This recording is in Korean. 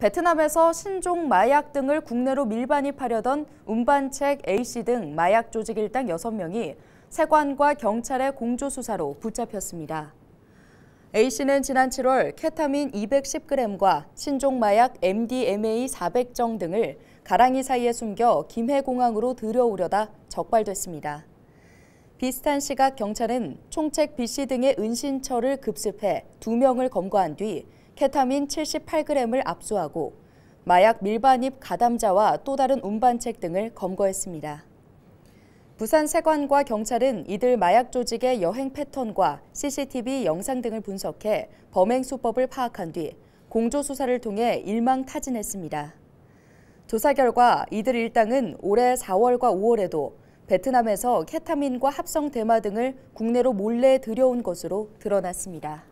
베트남에서 신종 마약 등을 국내로 밀반입하려던 운반책 A씨 등 마약 조직 일당 6명이 세관과 경찰의 공조 수사로 붙잡혔습니다. A씨는 지난 7월 케타민 210g과 신종 마약 MDMA 400정 등을 가랑이 사이에 숨겨 김해공항으로 들여오려다 적발됐습니다. 비슷한 시각 경찰은 총책 B씨 등의 은신처를 급습해 2명을 검거한 뒤 케타민 78g을 압수하고 마약 밀반입 가담자와 또 다른 운반책 등을 검거했습니다. 부산 세관과 경찰은 이들 마약 조직의 여행 패턴과 CCTV 영상 등을 분석해 범행 수법을 파악한 뒤 공조 수사를 통해 일망타진했습니다. 조사 결과 이들 일당은 올해 4월과 5월에도 베트남에서 케타민과 합성 대마 등을 국내로 몰래 들여온 것으로 드러났습니다.